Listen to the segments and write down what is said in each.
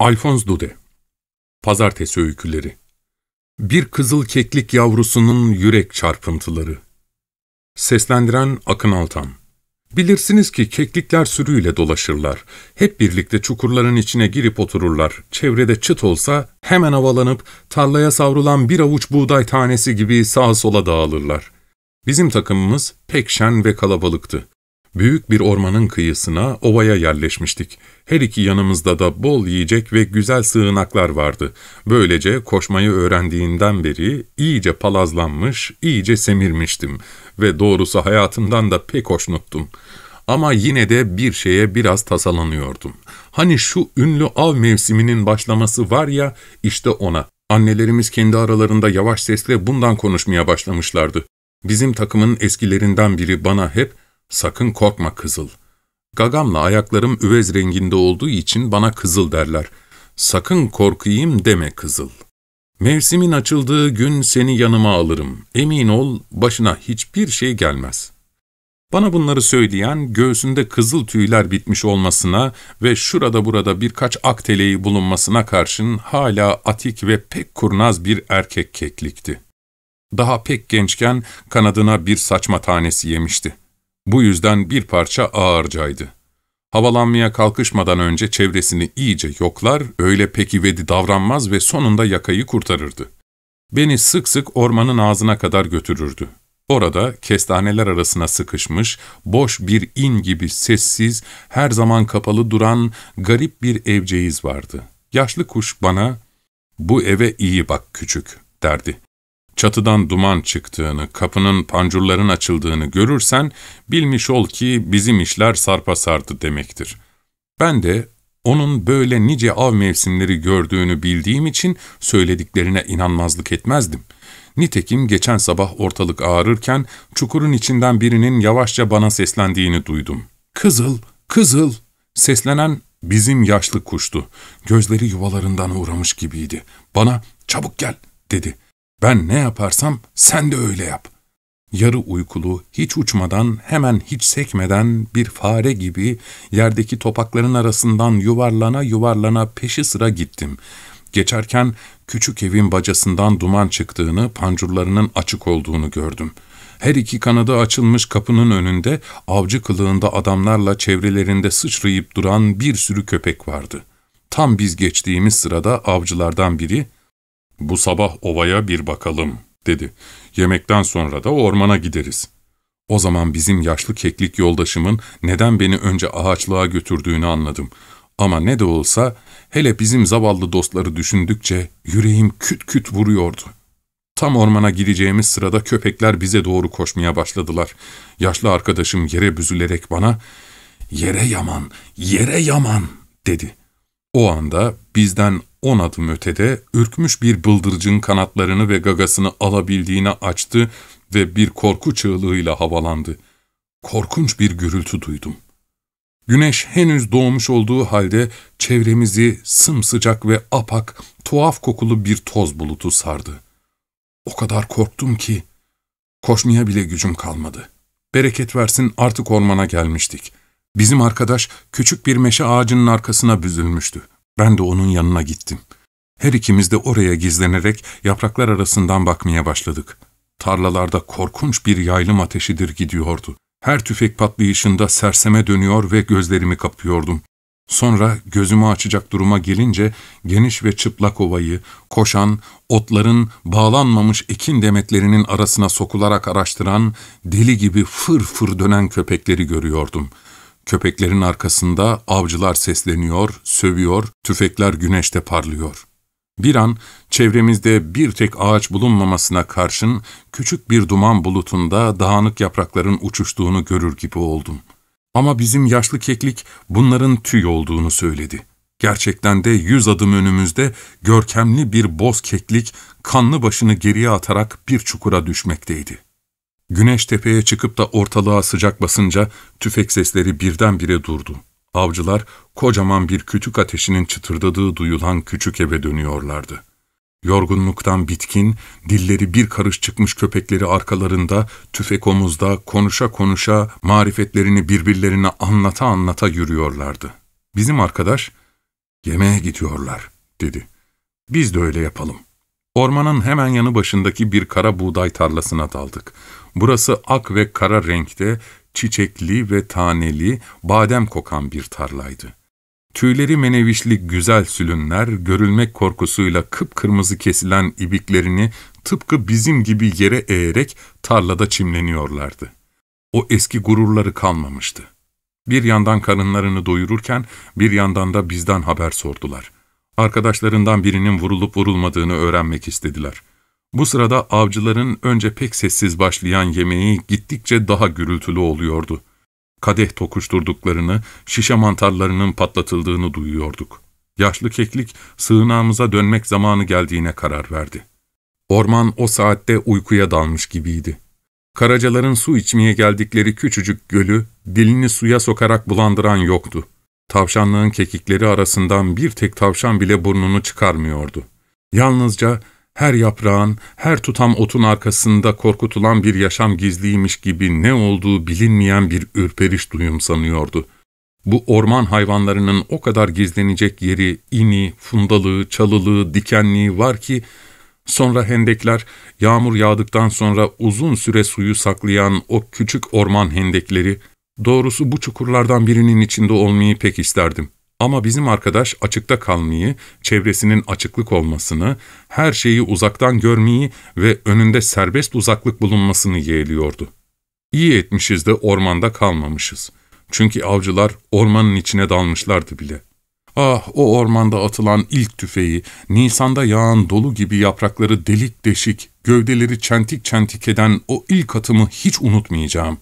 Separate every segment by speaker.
Speaker 1: Alphonse Dude Pazartesi Öyküleri Bir Kızıl Keklik Yavrusunun Yürek Çarpıntıları Seslendiren Akın Altan Bilirsiniz ki keklikler sürüyle dolaşırlar. Hep birlikte çukurların içine girip otururlar. Çevrede çıt olsa hemen havalanıp tarlaya savrulan bir avuç buğday tanesi gibi sağa sola dağılırlar. Bizim takımımız pek şen ve kalabalıktı. Büyük bir ormanın kıyısına, ovaya yerleşmiştik. Her iki yanımızda da bol yiyecek ve güzel sığınaklar vardı. Böylece koşmayı öğrendiğinden beri iyice palazlanmış, iyice semirmiştim ve doğrusu hayatımdan da pek hoşnuttum. Ama yine de bir şeye biraz tasalanıyordum. Hani şu ünlü av mevsiminin başlaması var ya, işte ona. Annelerimiz kendi aralarında yavaş sesle bundan konuşmaya başlamışlardı. Bizim takımın eskilerinden biri bana hep Sakın korkma kızıl. Gagamla ayaklarım üvez renginde olduğu için bana kızıl derler. Sakın korkayım deme kızıl. Mevsimin açıldığı gün seni yanıma alırım. Emin ol başına hiçbir şey gelmez.'' Bana bunları söyleyen, göğsünde kızıl tüyler bitmiş olmasına ve şurada burada birkaç akteleyi bulunmasına karşın hala atik ve pek kurnaz bir erkek keklikti. Daha pek gençken kanadına bir saçma tanesi yemişti. Bu yüzden bir parça ağırcaydı. Havalanmaya kalkışmadan önce çevresini iyice yoklar, öyle pekivedi davranmaz ve sonunda yakayı kurtarırdı. Beni sık sık ormanın ağzına kadar götürürdü. Orada kestaneler arasına sıkışmış, boş bir in gibi sessiz, her zaman kapalı duran garip bir evceyiz vardı. Yaşlı kuş bana, ''Bu eve iyi bak küçük.'' derdi çatıdan duman çıktığını, kapının pancurların açıldığını görürsen, bilmiş ol ki bizim işler sarpa sardı demektir. Ben de onun böyle nice av mevsimleri gördüğünü bildiğim için söylediklerine inanmazlık etmezdim. Nitekim geçen sabah ortalık ağrırken çukurun içinden birinin yavaşça bana seslendiğini duydum. ''Kızıl, kızıl!'' Seslenen bizim yaşlı kuştu. Gözleri yuvalarından uğramış gibiydi. Bana ''Çabuk gel'' dedi. Ben ne yaparsam sen de öyle yap. Yarı uykulu, hiç uçmadan, hemen hiç sekmeden bir fare gibi yerdeki topakların arasından yuvarlana yuvarlana peşi sıra gittim. Geçerken küçük evin bacasından duman çıktığını, pancurlarının açık olduğunu gördüm.'' her iki kanadı açılmış kapının önünde avcı kılığında adamlarla çevrelerinde sıçrayıp duran bir sürü köpek vardı. Tam biz geçtiğimiz sırada avcılardan biri bu sabah ovaya bir bakalım, dedi. Yemekten sonra da ormana gideriz. O zaman bizim yaşlı keklik yoldaşımın neden beni önce ağaçlığa götürdüğünü anladım. Ama ne de olsa hele bizim zavallı dostları düşündükçe yüreğim küt küt vuruyordu. Tam ormana gireceğimiz sırada köpekler bize doğru koşmaya başladılar. Yaşlı arkadaşım yere büzülerek bana ''Yere yaman, yere yaman'' dedi. O anda bizden on adım ötede ürkmüş bir bıldırcın kanatlarını ve gagasını alabildiğine açtı ve bir korku çığlığıyla havalandı. Korkunç bir gürültü duydum. Güneş henüz doğmuş olduğu halde çevremizi sımsıcak ve apak, tuhaf kokulu bir toz bulutu sardı. O kadar korktum ki koşmaya bile gücüm kalmadı. Bereket versin artık ormana gelmiştik. Bizim arkadaş küçük bir meşe ağacının arkasına büzülmüştü. Ben de onun yanına gittim. Her ikimiz de oraya gizlenerek yapraklar arasından bakmaya başladık. Tarlalarda korkunç bir yaylım ateşidir gidiyordu. Her tüfek patlayışında serseme dönüyor ve gözlerimi kapıyordum. Sonra gözümü açacak duruma gelince geniş ve çıplak ovayı, koşan, otların bağlanmamış ekin demetlerinin arasına sokularak araştıran, deli gibi fır fır dönen köpekleri görüyordum.'' Köpeklerin arkasında avcılar sesleniyor, sövüyor, tüfekler güneşte parlıyor. Bir an çevremizde bir tek ağaç bulunmamasına karşın küçük bir duman bulutunda dağınık yaprakların uçuştuğunu görür gibi oldum. Ama bizim yaşlı keklik bunların tüy olduğunu söyledi. Gerçekten de yüz adım önümüzde görkemli bir boz keklik kanlı başını geriye atarak bir çukura düşmekteydi.'' Güneş tepeye çıkıp da ortalığa sıcak basınca tüfek sesleri birdenbire durdu. Avcılar kocaman bir kütük ateşinin çıtırdadığı duyulan küçük eve dönüyorlardı. Yorgunluktan bitkin, dilleri bir karış çıkmış köpekleri arkalarında, tüfek omuzda, konuşa konuşa, marifetlerini birbirlerine anlata anlata yürüyorlardı. Bizim arkadaş, ''Yemeğe gidiyorlar.'' dedi. ''Biz de öyle yapalım.'' Ormanın hemen yanı başındaki bir kara buğday tarlasına daldık. Burası ak ve kara renkte, çiçekli ve taneli, badem kokan bir tarlaydı. Tüyleri menevişli güzel sülünler, görülmek korkusuyla kıpkırmızı kesilen ibiklerini tıpkı bizim gibi yere eğerek tarlada çimleniyorlardı. O eski gururları kalmamıştı. Bir yandan karınlarını doyururken, bir yandan da bizden haber sordular.'' arkadaşlarından birinin vurulup vurulmadığını öğrenmek istediler. Bu sırada avcıların önce pek sessiz başlayan yemeği gittikçe daha gürültülü oluyordu. Kadeh tokuşturduklarını, şişe mantarlarının patlatıldığını duyuyorduk. Yaşlı keklik sığınağımıza dönmek zamanı geldiğine karar verdi. Orman o saatte uykuya dalmış gibiydi. Karacaların su içmeye geldikleri küçücük gölü dilini suya sokarak bulandıran yoktu. Tavşanlığın kekikleri arasından bir tek tavşan bile burnunu çıkarmıyordu. Yalnızca her yaprağın, her tutam otun arkasında korkutulan bir yaşam gizliymiş gibi ne olduğu bilinmeyen bir ürperiş duyum sanıyordu. Bu orman hayvanlarının o kadar gizlenecek yeri, ini, fundalığı, çalılığı, dikenliği var ki, sonra hendekler yağmur yağdıktan sonra uzun süre suyu saklayan o küçük orman hendekleri, Doğrusu bu çukurlardan birinin içinde olmayı pek isterdim. Ama bizim arkadaş açıkta kalmayı, çevresinin açıklık olmasını, her şeyi uzaktan görmeyi ve önünde serbest uzaklık bulunmasını yeğliyordu. İyi etmişiz de ormanda kalmamışız. Çünkü avcılar ormanın içine dalmışlardı bile. Ah o ormanda atılan ilk tüfeği, Nisan'da yağan dolu gibi yaprakları delik deşik, gövdeleri çentik çentik eden o ilk atımı hiç unutmayacağım.''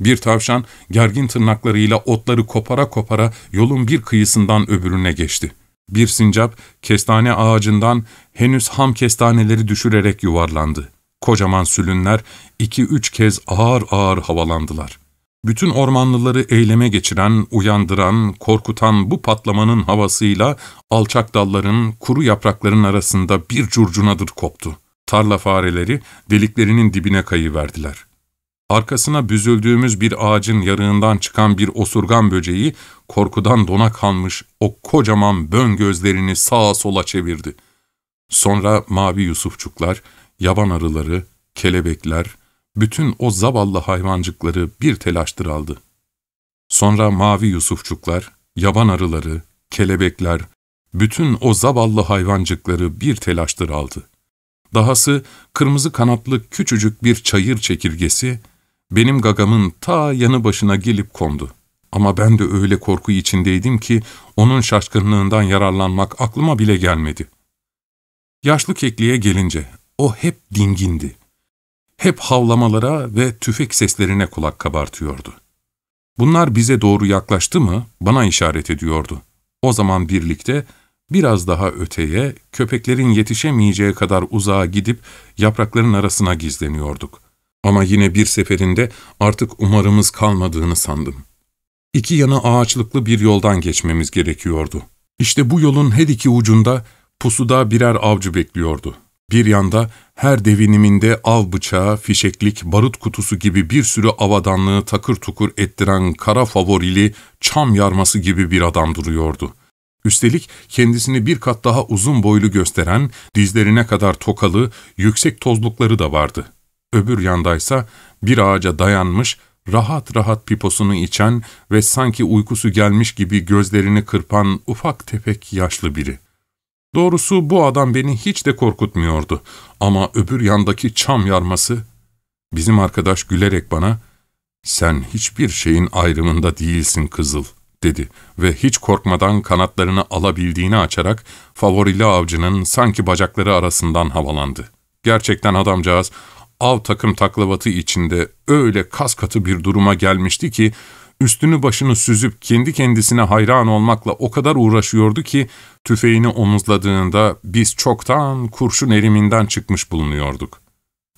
Speaker 1: Bir tavşan gergin tırnaklarıyla otları kopara kopara yolun bir kıyısından öbürüne geçti. Bir sincap kestane ağacından henüz ham kestaneleri düşürerek yuvarlandı. Kocaman sülünler iki üç kez ağır ağır havalandılar. Bütün ormanlıları eyleme geçiren, uyandıran, korkutan bu patlamanın havasıyla alçak dalların, kuru yaprakların arasında bir curcunadır koptu. Tarla fareleri deliklerinin dibine kayıverdiler. Arkasına büzüldüğümüz bir ağacın yarığından çıkan bir osurgan böceği, korkudan dona kalmış o kocaman bön gözlerini sağa sola çevirdi. Sonra mavi yusufçuklar, yaban arıları, kelebekler, bütün o zavallı hayvancıkları bir telaştır aldı. Sonra mavi yusufçuklar, yaban arıları, kelebekler, bütün o zavallı hayvancıkları bir telaştır aldı. Dahası kırmızı kanatlı küçücük bir çayır çekirgesi benim gagamın ta yanı başına gelip kondu. Ama ben de öyle korku içindeydim ki onun şaşkınlığından yararlanmak aklıma bile gelmedi. Yaşlı kekliğe gelince o hep dingindi. Hep havlamalara ve tüfek seslerine kulak kabartıyordu. Bunlar bize doğru yaklaştı mı bana işaret ediyordu. O zaman birlikte biraz daha öteye, köpeklerin yetişemeyeceği kadar uzağa gidip yaprakların arasına gizleniyorduk.'' Ama yine bir seferinde artık umarımız kalmadığını sandım. İki yana ağaçlıklı bir yoldan geçmemiz gerekiyordu. İşte bu yolun her iki ucunda pusuda birer avcı bekliyordu. Bir yanda her deviniminde av bıçağı, fişeklik, barut kutusu gibi bir sürü avadanlığı takır tukur ettiren kara favorili çam yarması gibi bir adam duruyordu. Üstelik kendisini bir kat daha uzun boylu gösteren, dizlerine kadar tokalı, yüksek tozlukları da vardı.'' öbür yandaysa bir ağaca dayanmış, rahat rahat piposunu içen ve sanki uykusu gelmiş gibi gözlerini kırpan ufak tefek yaşlı biri. Doğrusu bu adam beni hiç de korkutmuyordu ama öbür yandaki çam yarması... Bizim arkadaş gülerek bana, ''Sen hiçbir şeyin ayrımında değilsin Kızıl.'' dedi ve hiç korkmadan kanatlarını alabildiğini açarak favorili avcının sanki bacakları arasından havalandı. Gerçekten adamcağız av takım taklavatı içinde öyle kas katı bir duruma gelmişti ki, üstünü başını süzüp kendi kendisine hayran olmakla o kadar uğraşıyordu ki, tüfeğini omuzladığında biz çoktan kurşun eriminden çıkmış bulunuyorduk.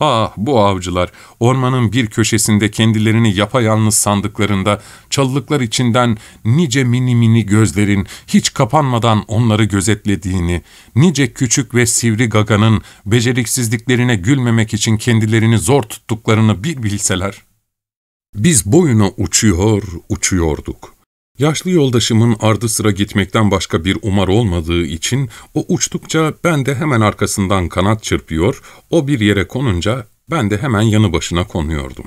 Speaker 1: Ah bu avcılar, ormanın bir köşesinde kendilerini yapayalnız sandıklarında, çalılıklar içinden nice mini mini gözlerin hiç kapanmadan onları gözetlediğini, nice küçük ve sivri gaganın beceriksizliklerine gülmemek için kendilerini zor tuttuklarını bir bilseler. Biz boyuna uçuyor, uçuyorduk. Yaşlı yoldaşımın ardı sıra gitmekten başka bir umar olmadığı için o uçtukça ben de hemen arkasından kanat çırpıyor, o bir yere konunca ben de hemen yanı başına konuyordum.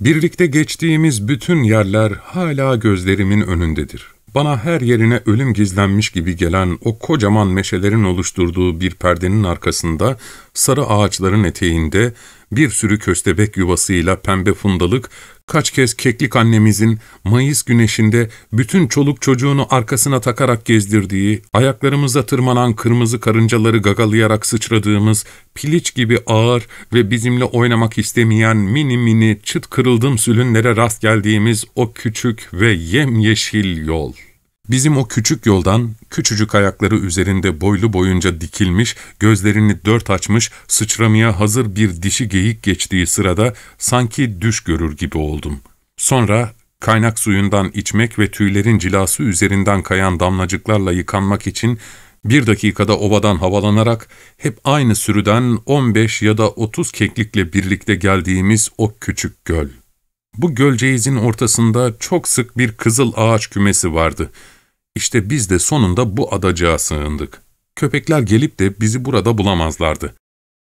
Speaker 1: Birlikte geçtiğimiz bütün yerler hala gözlerimin önündedir. Bana her yerine ölüm gizlenmiş gibi gelen o kocaman meşelerin oluşturduğu bir perdenin arkasında, sarı ağaçların eteğinde, bir sürü köstebek yuvasıyla pembe fundalık Kaç kez keklik annemizin Mayıs güneşinde bütün çoluk çocuğunu arkasına takarak gezdirdiği, ayaklarımıza tırmanan kırmızı karıncaları gagalayarak sıçradığımız, piliç gibi ağır ve bizimle oynamak istemeyen mini mini çıt kırıldım sülünlere rast geldiğimiz o küçük ve yemyeşil yol.'' Bizim o küçük yoldan, küçücük ayakları üzerinde boylu boyunca dikilmiş, gözlerini dört açmış, sıçramaya hazır bir dişi geyik geçtiği sırada sanki düş görür gibi oldum. Sonra kaynak suyundan içmek ve tüylerin cilası üzerinden kayan damlacıklarla yıkanmak için bir dakikada ovadan havalanarak hep aynı sürüden 15 ya da 30 keklikle birlikte geldiğimiz o küçük göl. Bu gölceğizin ortasında çok sık bir kızıl ağaç kümesi vardı.'' İşte biz de sonunda bu adacığa sığındık. Köpekler gelip de bizi burada bulamazlardı.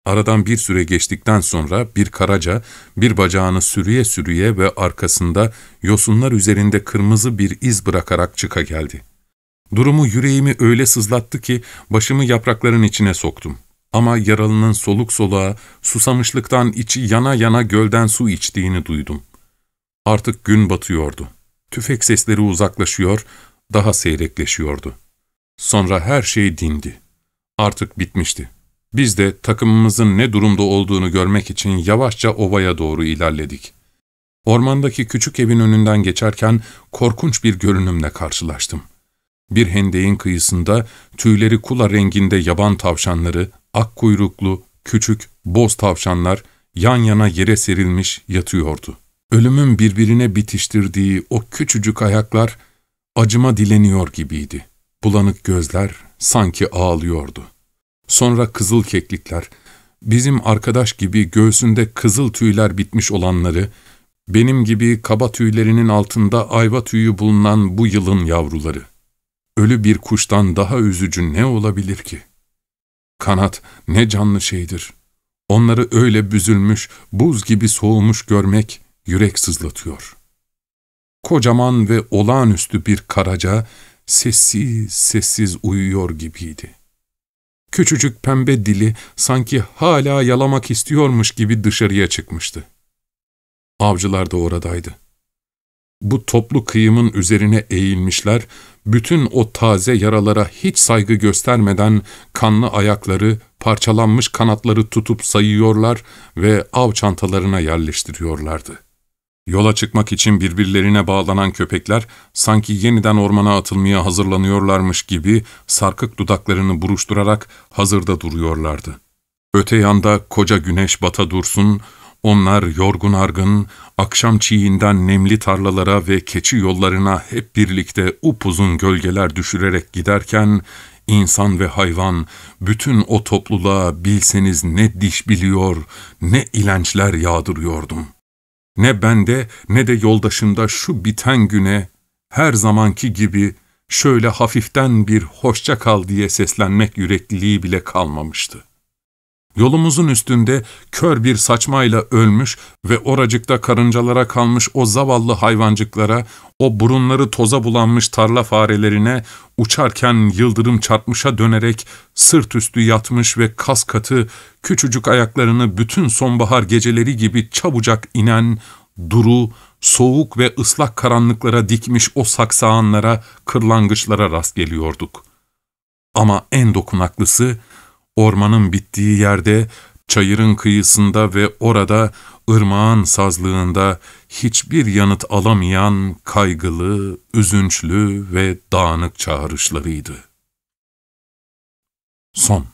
Speaker 1: Aradan bir süre geçtikten sonra bir karaca, bir bacağını sürüye sürüye ve arkasında yosunlar üzerinde kırmızı bir iz bırakarak çıka geldi. Durumu yüreğimi öyle sızlattı ki başımı yaprakların içine soktum. Ama yaralının soluk soluğa, susamışlıktan içi yana yana gölden su içtiğini duydum. Artık gün batıyordu. Tüfek sesleri uzaklaşıyor, daha seyrekleşiyordu. Sonra her şey dindi. Artık bitmişti. Biz de takımımızın ne durumda olduğunu görmek için yavaşça ovaya doğru ilerledik. Ormandaki küçük evin önünden geçerken korkunç bir görünümle karşılaştım. Bir hendeğin kıyısında tüyleri kula renginde yaban tavşanları, ak kuyruklu, küçük, boz tavşanlar yan yana yere serilmiş yatıyordu. Ölümün birbirine bitiştirdiği o küçücük ayaklar Acıma dileniyor gibiydi. Bulanık gözler sanki ağlıyordu. Sonra kızıl keklikler, bizim arkadaş gibi göğsünde kızıl tüyler bitmiş olanları, benim gibi kaba tüylerinin altında ayva tüyü bulunan bu yılın yavruları. Ölü bir kuştan daha üzücü ne olabilir ki? Kanat ne canlı şeydir. Onları öyle büzülmüş, buz gibi soğumuş görmek yürek sızlatıyor.'' kocaman ve olağanüstü bir karaca sessiz sessiz uyuyor gibiydi. Küçücük pembe dili sanki hala yalamak istiyormuş gibi dışarıya çıkmıştı. Avcılar da oradaydı. Bu toplu kıyımın üzerine eğilmişler, bütün o taze yaralara hiç saygı göstermeden kanlı ayakları, parçalanmış kanatları tutup sayıyorlar ve av çantalarına yerleştiriyorlardı. Yola çıkmak için birbirlerine bağlanan köpekler sanki yeniden ormana atılmaya hazırlanıyorlarmış gibi sarkık dudaklarını buruşturarak hazırda duruyorlardı. Öte yanda koca güneş bata dursun, onlar yorgun argın, akşam çiğinden nemli tarlalara ve keçi yollarına hep birlikte upuzun gölgeler düşürerek giderken, insan ve hayvan, bütün o topluluğa bilseniz ne diş biliyor, ne ilençler yağdırıyordum.'' Ne bende ne de yoldaşımda şu biten güne her zamanki gibi şöyle hafiften bir hoşça kal diye seslenmek yürekliliği bile kalmamıştı. Yolumuzun üstünde kör bir saçmayla ölmüş ve oracıkta karıncalara kalmış o zavallı hayvancıklara, o burunları toza bulanmış tarla farelerine, uçarken yıldırım çarpmışa dönerek sırt üstü yatmış ve kas katı, küçücük ayaklarını bütün sonbahar geceleri gibi çabucak inen, duru, soğuk ve ıslak karanlıklara dikmiş o saksağanlara, kırlangıçlara rast geliyorduk. Ama en dokunaklısı, Ormanın bittiği yerde, çayırın kıyısında ve orada ırmağın sazlığında hiçbir yanıt alamayan kaygılı, üzünçlü ve dağınık çağrışlarıydı. Son